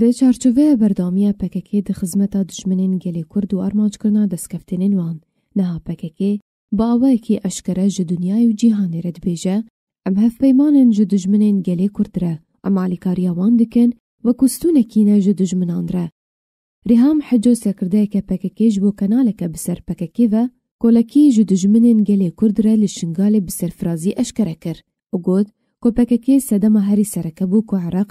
د چارچوې برډامیه پکې کې د خدمت د دشمنین ګلې کرد و ارماج کړنه د وان نه پککی کې باوی کې اشکره ج دنیا جهان رد بیجه ام هفت پیمانن ج دشمنین ګلې کرد را وان دکن و کوستونه کې نه ج دشمنان را ریهام حجو سکردې کې پکې کې جو کانال کې بسر پکې و کول کې ج کرد را بسر اشکره کړ او ګوت کو پکې کې صدمه هری سره کو عراق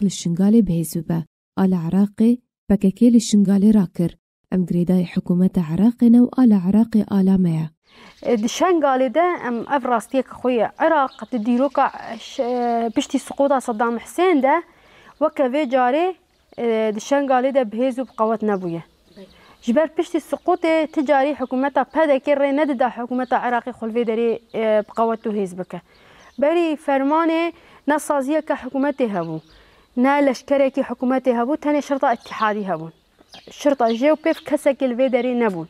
آل عراقي بككي الشنغالي راكر ام قريداي حكومة عراقنا وآل عراقي آلا ميا دشان ده ام افراستيك خويا عراق تديروكا بشتي سقوطة صدام حسين ده وكفي جاري دشان ده بهيزو بقوتنا بويا جبر بشتي السقوط تجاري حكومة بهذا ندد نددا عراقي خلفي داري اه، بقوته هيزبكه بري فرمانه نصازيه كحكومتها هبو نالش كريكي حكومتي هبو تاني شرطة اتحادي هبو شرطة جيو بيف كسك الفيدري نبون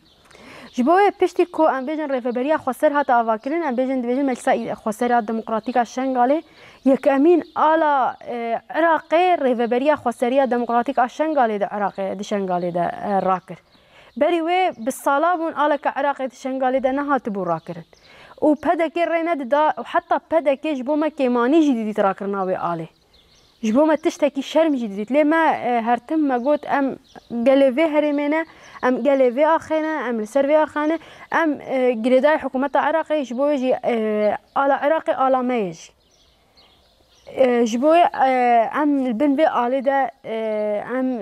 جبوه بيشتي كو ان بيجن ريفا بريا خسر هاتا اواكلين ان بيجن دي بيجن مجلسا خسر هاتا ديمقراطيكا الشنغالي يك امين على آه، عراقي ريفا بريا خسر هاتا ديمقراطيكا الشنغالي دا عراقي دي شنغالي دا آه، راكر بري وي بالصالابون على كعراقي دي شنغالي دا نهات بو راكرن و بدا كي رينا وحتى بدا كي جبوما كيماني جديد راكرناوي عليه جبو ما تشتكي شرم جديد لما آه، هرتم ما قلت ام قلبي هرمنا ام قلبي اخنا ام السربي اخنا ام آه، قريداي حكومة عراقي جبوجي على آه، عراقي على ما يجي جبوي ام البن بي آلدا ام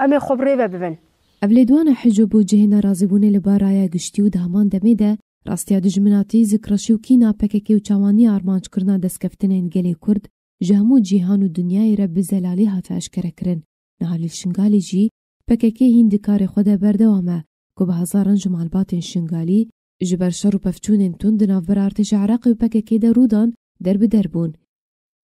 ام خبري ببن قبل دوانا حجب وجهنا رازبون لبارايا گشتي و دميدا دميده راستیا دژمناتی زکرشی و کینا پککی آرمانج کرنا دەستکەفتنێن گەلی کورد جامو جيهان و دنیای را به زلالی ها فاشکره کرن. نحال شنگالی جی پککه هین دکار خود بردوامه که به هزاران جبر شر و پفتون انتون دناف بر ارتش عراق و پککه در رودان در به در بون.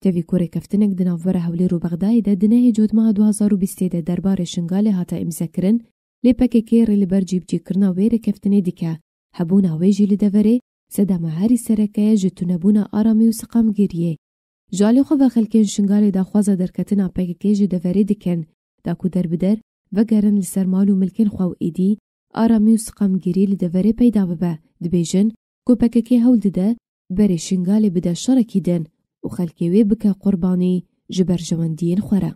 تاوی کوره کفتنک دناف بر حولی رو بغدای ده دنه جود ماه دو هزار و بیسته ده در بار شنگالی ها تا امزا کرن لی پککه ری لبر جیب جی کرنا ویر کفتنه دیکه. هبون اویجی لدوره سدام هری سرکه ژالی خۆ بە خەلکێن شنگالی داخوازە دەرکەتن ئاپێکەکێژی دەڤەری دکەن داکو دەربدەر بەگەرن لەسەر ماڵ و ملکن خواو ئیدی ئارامی و سقامگیری لە دەڤەرێ پەیدا ببە دبێژن کۆپەکەکێ هەول ددە بەرێ شنگالی بدە شەڕەکی دەن و خەلکێوێ بکە قوربانی ji berjewendiyên xwe re